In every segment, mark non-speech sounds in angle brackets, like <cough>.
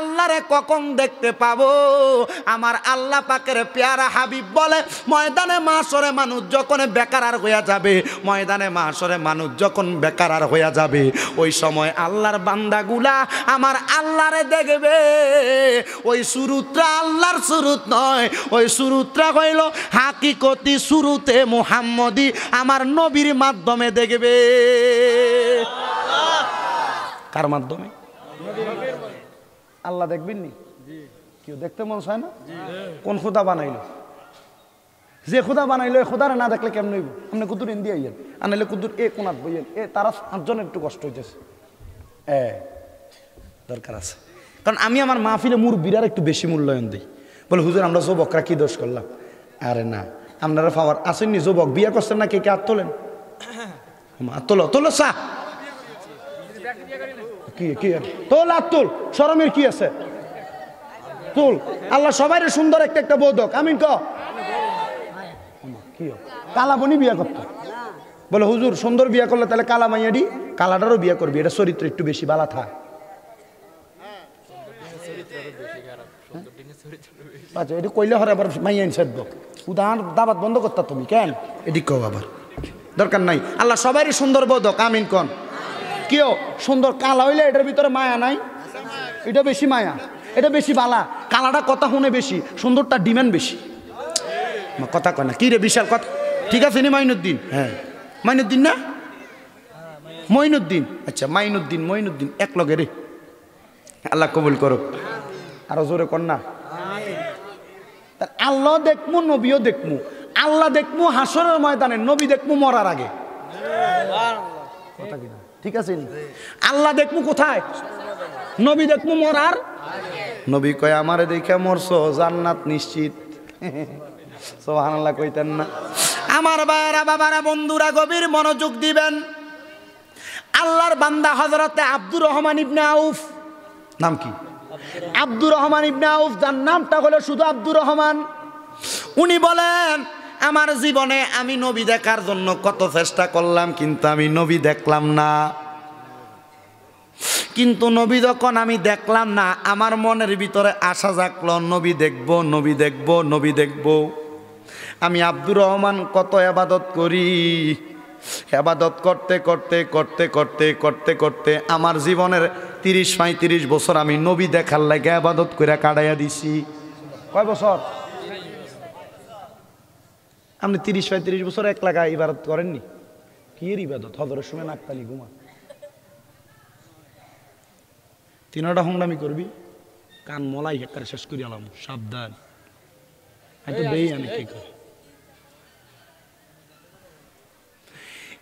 আল্লাহরে কখন দেখতে পাবো আমার আল্লাহ পাকের পেয়ারা হাবিব বলে ময়দানে মাসরে মানুষ যখন বেকারার হইয়া যাবে ময়দানে মাসরে মানুষ যখন বেকারার হইয়া যাবে ওই সময় আল্লাহর বান্দাগুলা আমার আল্লাহরে দেখবে ওই সুরুতরা আল্লাহর সুরুত নয় ওই সুরুতরা হইল হাকিকতি সুরুতে মুহাম্মদি আমার নবীর মাধ্যমে দেখবে কার মাধ্যমে আল্লাহ দেখবেন নি কেউ দেখতে মন চায় না কোন খোদা বানাইল যে খোদা বানাইলো এই না দেখলে কেমন হইব আপনি কুতুর ইন্দি আইয়েন আনাইলে কুতুর এ কোনাত বইয়েন এ তারা আটজনের একটু কষ্ট হইতেছে এ দরকার আছে কারণ আমি আমার ফিলে মুর বিরার একটু বেশি মূল্যায়ন দিই বলে হুজুর আমরা যুবকরা কি দোষ করলাম আরে না আপনারা পাওয়ার নি যুবক বিয়া করছেন না কে কে আত্মলেন <coughs> আত্মল তোলো সা কি কি তোল আর সরমের কি আছে তুল আল্লাহ সবাই সুন্দর একটা একটা বৌদক আমি ক কালা বনি বিয়া করতো বলে হুজুর সুন্দর বিয়া করলে তাহলে কালা মাইয়াডি কালাটারও বিয়া করবি এটা চরিত্র একটু বেশি বালা থাক আচ্ছা এটি কইলে হরে আবার মাইয়া ইনসাইড বক উদাহরণ দাবাত বন্ধ করতা তুমি কেন এটি কও আবার দরকার নাই আল্লাহ সবারই সুন্দর বোধক আমিন কন কেউ সুন্দর কালা হইলে এটার ভিতরে মায়া নাই এটা বেশি মায়া এটা বেশি বালা কালাটা কথা শুনে বেশি সুন্দরটা ডিমান্ড বেশি কথা কয় না কি রে বিশাল কথা ঠিক আছে নি মাইনুদ্দিন হ্যাঁ মাইনুদ্দিন না মইনুদ্দিন আচ্ছা মাইনুদ্দিন মইনুদ্দিন এক লগে রে আল্লাহ কবুল করো আরো জোরে কর না আল্লাহ দেখমু নবীও দেখমু আল্লাহ দেখমু হাসরের ময়দানে নবী দেখমু মরার আগে কথা কিনা ঠিক আছে আল্লাহ দেখবো কোথায় নবী দেখবো মরার নবী কয় আমারে দেখে মরছ জান্নাত নিশ্চিত <laughs> সোহানাল্লাহ কইতেন না আমার বাবারা বাবারা বন্ধুরা গভীর মনোযোগ দিবেন আল্লাহর বান্দা হজরতে আব্দুর রহমান ইবনে আউফ নাম কি আব্দুর রহমান ইবনে আউফ যার নামটা হলো শুধু আব্দুর রহমান উনি বলেন আমার জীবনে আমি নবী দেখার জন্য কত চেষ্টা করলাম কিন্তু আমি নবী দেখলাম না কিন্তু নবী যখন আমি দেখলাম না আমার মনের ভিতরে আশা জাগল নবী দেখব নবী দেখব নবী দেখব আমি আব্দুর রহমান কত আবাদত করি হেবাদত করতে করতে করতে করতে করতে করতে আমার জীবনের তিরিশ পঁয়ত্রিশ বছর আমি নবী দেখার লাগে আবাদত করে কাটাইয়া দিছি কয় বছর আপনি তিরিশ পঁয়ত্রিশ বছর এক লাগা ইবাদত করেননি কি এর ইবাদত হজরের সময় নাকতালি ঘুমা তিনটা হোংরামি করবি কান মলাই হেকার শেষ করি আলাম সাবধান হয়তো আমি কি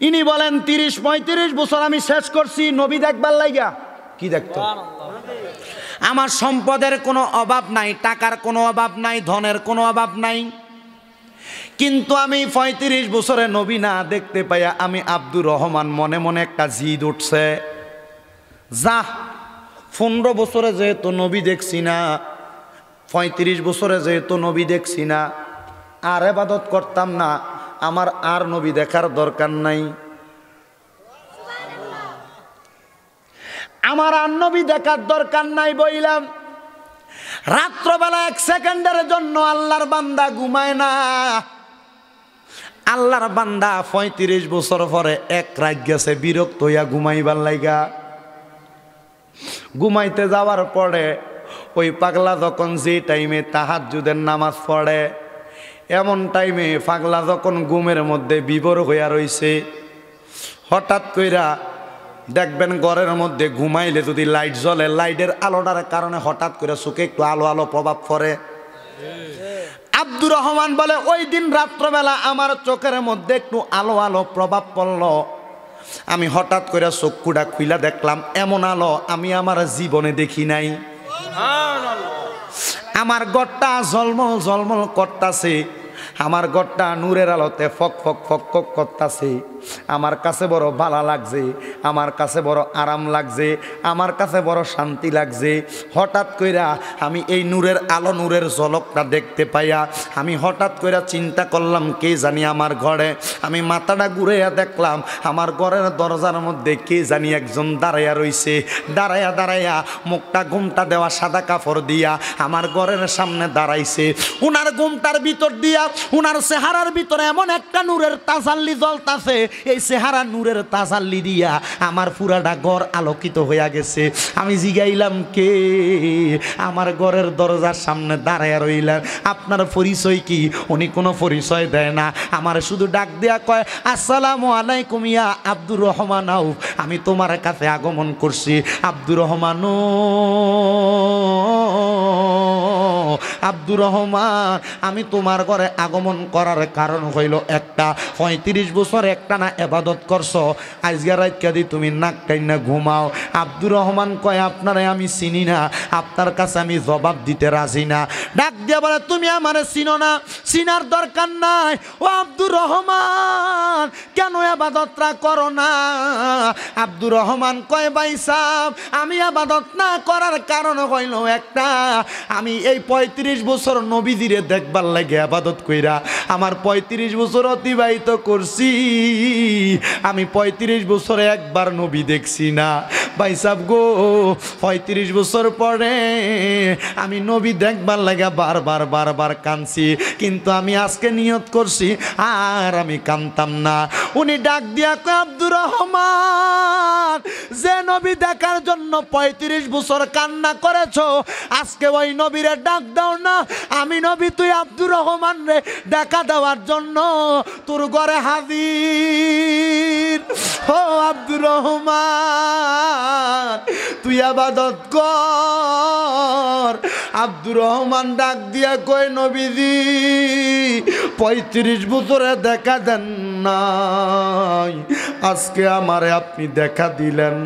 ইনি বলেন তিরিশ পঁয়ত্রিশ বছর আমি শেষ করছি নবী দেখবার লাইগা কি দেখতো আমার সম্পদের কোনো অভাব নাই টাকার কোনো অভাব নাই ধনের কোনো অভাব নাই কিন্তু আমি পঁয়ত্রিশ বছরে নবী না দেখতে পাইয়া আমি আব্দুর রহমান মনে মনে একটা জিদ উঠছে যা পনেরো বছরে যেহেতু নবী দেখছি না পঁয়ত্রিশ বছরে যেহেতু নবী দেখছি না আর এবাদত করতাম না আমার আর নবী দেখার দরকার নাই আমার আর নবী দেখার দরকার নাই বইলাম রাত্রবেলা এক সেকেন্ডের জন্য আল্লাহর বান্দা ঘুমায় না আল্লাহর বান্দা পঁয়ত্রিশ বছর পরে এক রাত গেছে বিরক্ত হইয়া ঘুমাইবার লাইগা ঘুমাইতে যাওয়ার পরে ওই পাগলা যখন যে টাইমে তাহার যুদের নামাজ পড়ে এমন টাইমে পাগলা যখন ঘুমের মধ্যে বিবর হইয়া রয়েছে হঠাৎ কইরা দেখবেন ঘরের মধ্যে ঘুমাইলে যদি লাইট জ্বলে লাইটের আলোটার কারণে হঠাৎ করে চোখে একটু আলো আলো প্রভাব পড়ে আব্দুর রহমান বলে ওই দিন রাত্রবেলা আমার চোখের মধ্যে একটু আলো আলো প্রভাব পড়ল আমি হঠাৎ করে চক্ষুটা খুইলা দেখলাম এমন আলো আমি আমার জীবনে দেখি নাই আমার গড়টা জলমল জলমল করতাছে আমার গড়টা নূরের আলোতে ফক ফক ফক ফক করতাছে আমার কাছে বড় ভালা লাগছে আমার কাছে বড় আরাম লাগছে আমার কাছে বড় শান্তি লাগছে হঠাৎ কইরা আমি এই নূরের আলো নূরের ঝলকটা দেখতে পাইয়া আমি হঠাৎ কইরা চিন্তা করলাম কে জানি আমার ঘরে আমি মাথাটা ঘুরাইয়া দেখলাম আমার ঘরের দরজার মধ্যে কে জানি একজন দাঁড়াইয়া রয়েছে দাঁড়াইয়া দাঁড়াইয়া মুখটা ঘুমটা দেওয়া সাদা কাপড় দিয়া আমার ঘরের সামনে দাঁড়াইছে উনার ঘুমটার ভিতর দিয়া উনার চেহারার ভিতরে এমন একটা নূরের তাজাল্লি জলতাছে এই চেহারা নূরের তাজাল্লি দিয়া আমার পুরাটা ঘর আলোকিত হইয়া গেছে আমি জিগাইলাম কে আমার ঘরের দরজার সামনে দাঁড়ায় রইলেন আপনার পরিচয় কি উনি কোনো পরিচয় দেয় না আমার শুধু ডাক দেয়া কয় আসসালাম আলাইকুম ইয়া আব্দুর রহমান আউফ আমি তোমার কাছে আগমন করছি আব্দুর রহমানও আব্দুর রহমান আমি তোমার ঘরে আগমন করার কারণ হইল একটা পঁয়ত্রিশ বছর একটা না এবাদত করছো আজকের রাতকাদি তুমি নাক না ঘুমাও আব্দুর রহমান কয় আপনারে আমি চিনি না আপনার কাছে আমি জবাব দিতে রাজি না ডাক দিয়ে বলে তুমি আমার চিনো না চিনার দরকার নাই ও আব্দুর রহমান আবাদতরা করো না আব্দুর রহমান কয় ভাই সাহ আমি আবাদত না করার কারণ হইল একটা আমি এই পঁয়ত্রিশ বছর নবীদিরে দেখবার লাগে আবাদত কইরা আমার পঁয়ত্রিশ বছর অতিবাহিত করছি আমি পঁয়ত্রিশ বছরে একবার নবী দেখছি না ভাই সাহ গো পঁয়ত্রিশ বছর পরে আমি নবী দেখবার লাগে বারবার বারবার কানছি কিন্তু আমি আজকে নিয়ত করছি আর আমি কানতাম না উনি ডাক দিয়া কয় আব্দুর রহমান যে নবী দেখার জন্য ৩৫ বছর কান্না করেছ আজকে ওই নবীরে ডাক দাও না আমি নবী তুই আব্দুর রহমান রে দেখা দেওয়ার জন্য তোর ঘরে হাজির ও আব্দুর রহমান তুই আবাদত কর আব্দুর রহমান ডাক দিয়া কয় নবীজি পঁয়ত্রিশ বছরে দেখা দেন নাই আজকে আমারে আপনি দেখা দিলেন